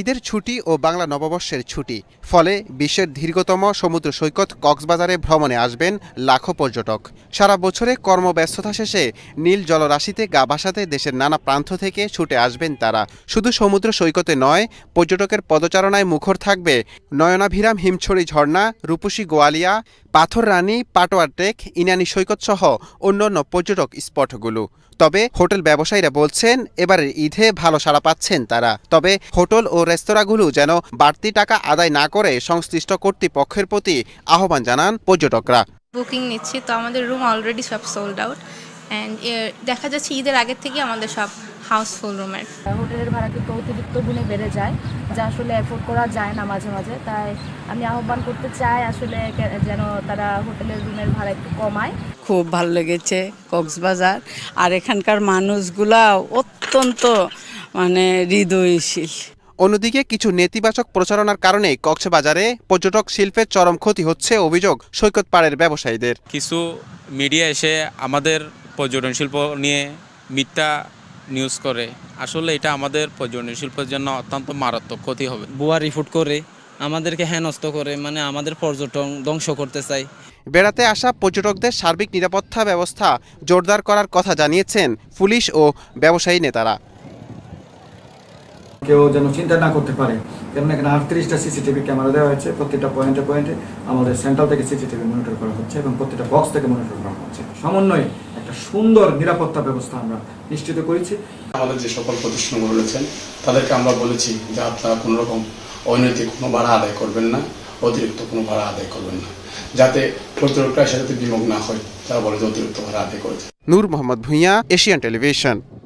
ঈদের ছুটি ও বাংলা নববর্ষের ছুটি ফলে বিশ্বের দীর্ঘতম সমুদ্র সৈকত কক্সবাজারে ভ্রমণে আসবেন লাখো পর্যটক সারা বছরে কর্মব্যস্ততা শেষে নীল জলরাশিতে গা ভাসাতে দেশের নানা প্রান্ত থেকে ছুটে আসবেন তারা শুধু সমুদ্র সৈকতে নয় পর্যটকের পদচারণায় মুখর থাকবে নয়নাভিরাম হিমছড়ি ঝর্ণা রূপসী গোয়ালিয়া পাথর রানী পাটোয়ার টেক ইনানি সৈকত সহ অন্যান্য পর্যটক স্পটগুলো তবে হোটেল ব্যবসায়ীরা বলছেন এবারের ঈদে ভালো সাড়া পাচ্ছেন তারা তবে হোটেল ও রেস্তোরাঁগুলো যেন বাড়তি টাকা আদায় না করে সংশ্লিষ্ট কর্তৃপক্ষের প্রতি আহ্বান জানান পর্যটকরা বুকিং নিচ্ছি তো আমাদের রুম অলরেডি সব সোল্ড আউট অ্যান্ড দেখা যাচ্ছে ঈদের আগের থেকে আমাদের সব হাউসফুল রুমের হোটেলের ভাড়া কিন্তু অতিরিক্ত গুণে বেড়ে যায় যা আসলে অ্যাফোর্ড করা যায় না মাঝে মাঝে তাই আমি আহ্বান করতে চাই আসলে যেন তারা হোটেলের রুমের ভাড়া একটু কমায় খুব ভালো লেগেছে কক্সবাজার আর এখানকার মানুষগুলা অত্যন্ত মানে হৃদয়শীল অন্যদিকে কিছু নেতিবাচক প্রচারণার কারণে কক্সবাজারে পর্যটক শিল্পের চরম ক্ষতি হচ্ছে অভিযোগ সৈকত পাড়ের ব্যবসায়ীদের কিছু মিডিয়া এসে আমাদের পর্যটন শিল্প নিয়ে মিথ্যা নিউজ করে আসলে এটা আমাদের পর্যটন শিল্পের জন্য অত্যন্ত মারাত্মক ক্ষতি হবে বুয়া রিপোর্ট করে আমাদেরকে হেনস্থ করে মানে আমাদের পর্যটন ধ্বংস করতে চাই বেড়াতে আসা পর্যটকদের সার্বিক নিরাপত্তা ব্যবস্থা জোরদার করার কথা জানিয়েছেন পুলিশ ও ব্যবসায়ী নেতারা কেউ যেন চিন্তা না করতে পারে কারণ এখানে আটত্রিশটা সিসিটিভি ক্যামেরা দেওয়া হয়েছে প্রত্যেকটা পয়েন্টে পয়েন্টে আমাদের সেন্ট্রাল থেকে সিসিটিভি মনিটর করা হচ্ছে এবং প্রত্যেকটা বক্স থেকে মনিটর করা হচ্ছে সমন্বয়ে একটা সুন্দর নিরাপত্তা ব্যবস্থা আমরা নিশ্চিত করেছি আমাদের যে সকল প্রতিষ্ঠানগুলো রয়েছেন তাদেরকে আমরা বলেছি যে আপনারা কোনো রকম অনৈতিক কোনো ভাড়া আদায় করবেন না অতিরিক্ত কোনো ভাড়া আদায় করবেন না যাতে প্রতিরক্ষার সাথে বিমুখ না হয় তারা বলে যে অতিরিক্ত ভাড়া আদায় করেছে নূর মোহাম্মদ ভূঁইয়া এশিয়ান টেলিভিশন